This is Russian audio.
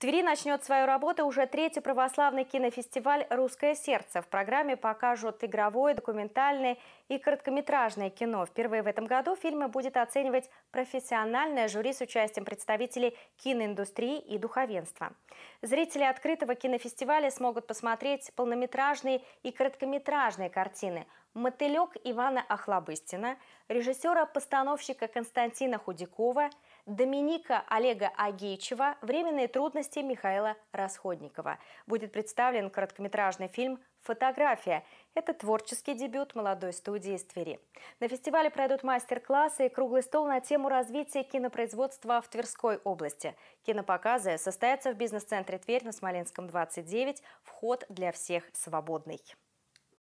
Твери начнет свою работу уже третий православный кинофестиваль «Русское сердце». В программе покажут игровое, документальное и короткометражное кино. Впервые в этом году фильмы будет оценивать профессиональное жюри с участием представителей киноиндустрии и духовенства. Зрители открытого кинофестиваля смогут посмотреть полнометражные и короткометражные картины – «Мотылек» Ивана Охлобыстина, режиссера-постановщика Константина Худякова, Доминика Олега Агеичева «Временные трудности» Михаила Расходникова. Будет представлен короткометражный фильм «Фотография». Это творческий дебют молодой студии из Твери. На фестивале пройдут мастер-классы и круглый стол на тему развития кинопроизводства в Тверской области. Кинопоказы состоятся в бизнес-центре Тверь на Смоленском 29. Вход для всех свободный.